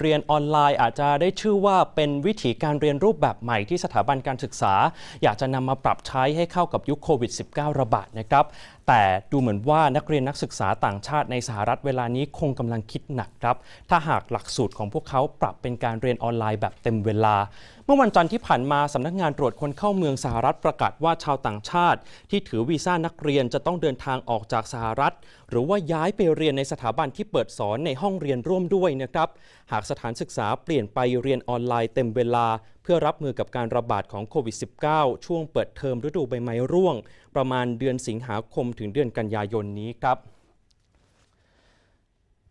เรียนออนไลน์อาจจะได้ชื่อว่าเป็นวิธีการเรียนรูปแบบใหม่ที่สถาบันการศึกษาอยากจะนำมาปรับใช้ให้เข้ากับยุคโควิด -19 ระบาดนะครับแต่ดูเหมือนว่านักเรียนนักศึกษาต่างชาติในสหรัฐเวลานี้คงกำลังคิดหนักครับถ้าหากหลักสูตรของพวกเขาปรับเป็นการเรียนออนไลน์แบบเต็มเวลา เมื่อวันจันทร์ที่ผ่านมาสำนักงานตรวจคนเข้าเมืองสหรัฐประกาศว่าชาวต่างชาติ ที่ถือวีซ่านักเรียนจะต้องเดินทางออกจากสหรัฐ หรือว่าย้ายไปเรียนในสถาบันที่เปิดสอนในห้องเรียนร่วมด้วยนะครับหากสถานศึกษาเปลี่ยนไปเรียนออนไลน์เต็มเวลา เพื่อรับมือกับการระบาดของโควิด -19 ช่วงเปิดเทอมฤดูใบไม้ร่วง ประมาณเดือนสิงหาคมถึงเดือนกันยายนนี้ครับ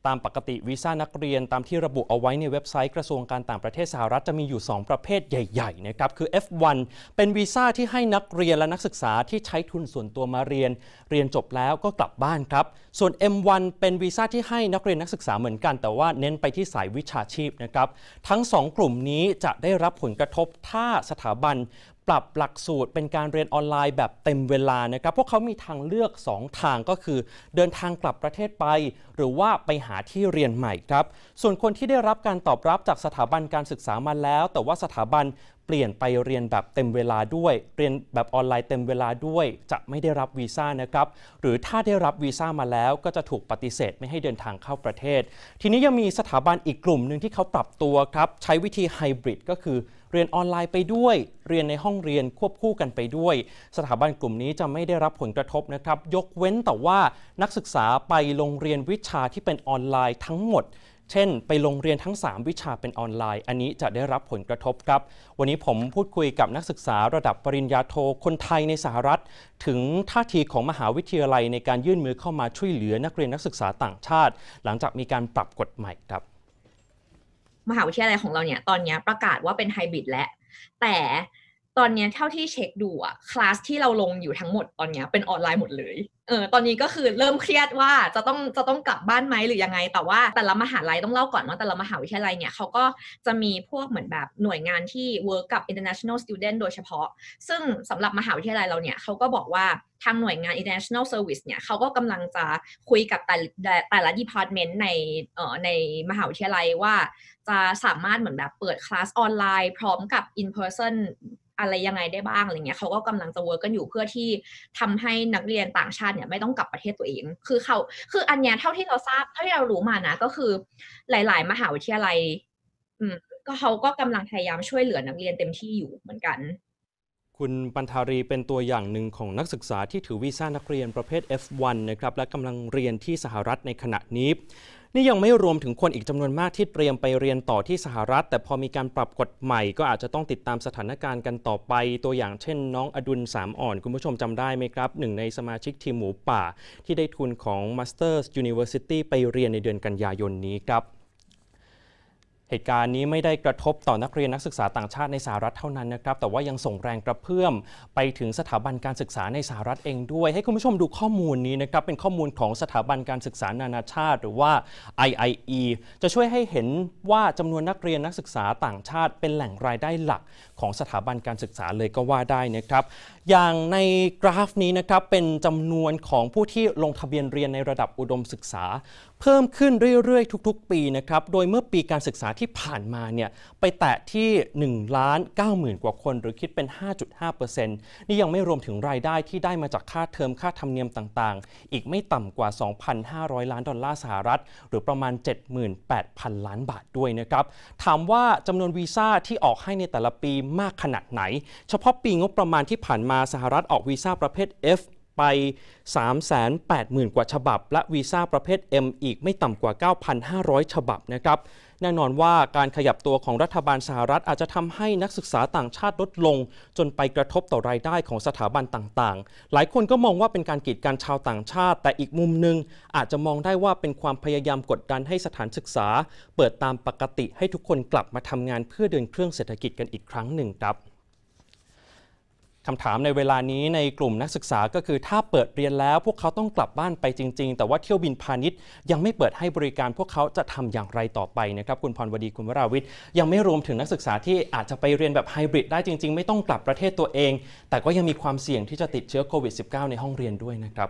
ตามปกติวีซ่านักเรียนตามที่ระบุเอาไว้ในเว็บไซต์กระทรวงการต่างประเทศสหรัฐจะมีอยู่ 2 ประเภทใหญ่ๆนะครับคือ F1 เป็นวีซ่าที่ให้นักเรียนและนักศึกษาที่ใช้ทุนส่วนตัวมาเรียน เรียนจบแล้วก็กลับบ้านครับ ส่วน M1 เป็นวีซ่าที่ให้นักเรียนนักศึกษาเหมือนกัน แต่ว่าเน้นไปที่สายวิชาชีพนะครับทั้ง 2 กลุ่มนี้จะได้รับผลกระทบถ้าสถาบันปรับหลักสูตรเป็นการเรียนออนไลน์แบบเต็มเวลานะครับพวกเขามีทางเลือก 2 ทางก็คือ เดินทางกลับประเทศไป หรือว่าไปหาที่เรียนใหม่ครับ ส่วนคนที่ได้รับการตอบรับจากสถาบันการศึกษามาแล้ว แต่ว่าสถาบันเปลี่ยนไปเรียนแบบเต็มเวลาด้วย เรียนแบบออนไลน์เต็มเวลาด้วย จะไม่ได้รับวีซ่านะครับ หรือถ้าได้รับวีซ่ามาแล้วก็จะถูกปฏิเสธไม่ให้เดินทางเข้าประเทศ ทีนี้ยังมีสถาบันอีกกลุ่มหนึ่งที่เขาปรับตัวครับใช้วิธีไฮบริดก็คือเรียนออนไลน์ไปด้วย เรียนในห้องเรียนควบคู่กันไปด้วย สถาบันกลุ่มนี้จะไม่ได้รับผลกระทบนะครับยกเว้นแต่ว่านักศึกษาไปโรงเรียนวิชาที่เป็นออนไลน์ทั้งหมดเช่น ไปโรงเรียนทั้ง 3 วิชาเป็นออนไลน์ อันนี้จะได้รับผลกระทบครับ วันนี้ผมพูดคุยกับนักศึกษาระดับปริญญาโทคนไทยในสหรัฐ ถึงท่าทีของมหาวิทยาลัยในการยื่นมือเข้ามาช่วยเหลือนักเรียนนักศึกษาต่างชาติ หลังจากมีการปรับกฎใหม่ครับ มหาวิทยาลัยของเราเนี่ย ตอนนี้ประกาศว่าเป็นไฮบริดแล้วแต่ตอนนี้เท่าที่เช็คดูอะคลาสที่เราลงอยู่ทั้งหมดตอนนี้เป็นออนไลน์หมดเลยเออตอนนี้ก็คือเริ่มเครียดว่าจะต้องจะต้องกลับบ้านไหมหรือยังไง แต่ว่าแต่ละมหาลัยต้องเล่าก่อนว่าแต่ละมหาวิทยาลัยเนี่ยเขาก็จะมีพวกเหมือนแบบหน่วยงานที่ work กับ international student โดยเฉพาะ ซึ่งสำหรับมหาวิทยาลัยเราเนี่ยเขาก็บอกว่าทางหน่วยงาน international service เนี่ยเขาก็กำลังจะคุยกับแต่แต่ละ department ในเอ่อในมหาวิทยาลัยว่า จะสามารถเหมือนแบบเปิดคลาสออนไลน์พร้อมกับ in person อะไรยังไงได้บ้างอะไรเงี้ยเขาก็กำลังจะเวิร์กกันอยู่เพื่อที่ทำให้นักเรียนต่างชาติเนี่ยไม่ต้องกลับประเทศตัวเอง คือเขาคืออันเนี้ยเท่าที่เราทราบเท่าที่เรารู้มานะก็คือหลาย ๆมหาวิทยาลัย อืม ก็เขาก็กำลังพยายามช่วยเหลือนักเรียนเต็มที่อยู่เหมือนกันคุณ ปันธารีเป็นตัวอย่างหนึ่งของนักศึกษาที่ถือวีซ่านักเรียนประเภท F1 นะครับและกำลังเรียนที่สหรัฐในขณะนี้ นี่ยังไม่รวมถึงคนอีกจำนวนมากที่เตรียมไปเรียนต่อที่สหรัฐ แต่พอมีการปรับกฎใหม่ก็อาจจะต้องติดตามสถานการณ์กันต่อไป ตัวอย่างเช่นน้องอดุลสามอ่อน คุณผู้ชมจำได้ไหมครับหนึ่งในสมาชิกทีมหมูป่า ที่ได้ทุนของ Masters University ไปเรียนในเดือนกันยายนนี้ครับเหตุการณ์นี้ไม่ได้กระทบต่อนักเรียนนักศึกษาต่างชาติในสหรัฐเท่านั้นนะครับแต่ว่ายังส่งแรงกระเพื่อมไปถึงสถาบันการศึกษาในสหรัฐเองด้วย ให้คุณผู้ชมดูข้อมูลนี้นะครับเป็นข้อมูลของสถาบันการศึกษานานาชาติหรือว่า IIE จะช่วยให้เห็นว่าจำนวนนักเรียนนักศึกษาต่างชาติ เป็นแหล่งรายได้หลักของสถาบันการศึกษาเลยก็ว่าได้นะครับ อย่างในกราฟนี้นะครับเป็นจำนวนของผู้ที่ลงทะเบียนเรียนในระดับอุดมศึกษา เพิ่มขึ้นเรื่อยๆ ทุกๆ ปีนะครับโดยเมื่อปีการศึกษาที่ที่ผ่านมาเนี่ยไปแตะที่1ล้าน9มื่นกว่าคน หรือคิดเป็น 5.5%นี่ยังไม่รวมถึงรายได้ที่ได้มาจากค่าเทอมค่าธรรมเนียมต่างๆ อีกไม่ต่ำกว่า 2,500 ล้านดอลลาร์สหรัฐ หรือประมาณ 78,000 ล้านบาทด้วยนะครับถามว่าจำนวนวีซ่าที่ออกให้ในแต่ละปีมากขนาดไหน เฉพาะปีงบประมาณที่ผ่านมาสหรัฐออกวีซ่าประเภท F ไป380,000 กว่าฉบับ และวีซ่าประเภท M อีกไม่ต่ำกว่า 9,500 ฉบับนะครับแน่นอนว่าการขยับตัวของรัฐบาลสหรัฐอาจจะทำให้นักศึกษาต่างชาติลดลง จนไปกระทบต่อรายได้ของสถาบันต่างๆ หลายคนก็มองว่าเป็นการกีดกันชาวต่างชาติ แต่อีกมุมหนึ่งอาจจะมองได้ว่าเป็นความพยายาม กดดันให้สถานศึกษา เปิดตามปกติให้ทุกคนกลับมาทำงานเพื่อเดินเครื่องเศรษฐกิจกันอีกครั้งหนึ่งครับคำถามในเวลานี้ในกลุ่มนักศึกษาก็คือถ้าเปิดเรียนแล้วพวกเขาต้องกลับบ้านไปจริง ๆ แต่ว่าเที่ยวบินพาณิชย์ยังไม่เปิดให้บริการ พวกเขาจะทำอย่างไรต่อไปนะครับคุณพรวดีคุณวราวิทย์ ยังไม่รวมถึงนักศึกษาที่อาจจะไปเรียนแบบไฮบริดได้จริง ๆไม่ต้องกลับประเทศตัวเองแต่ก็ยังมีความเสี่ยงที่จะติดเชื้อโควิด -19 ในห้องเรียนด้วยนะครับ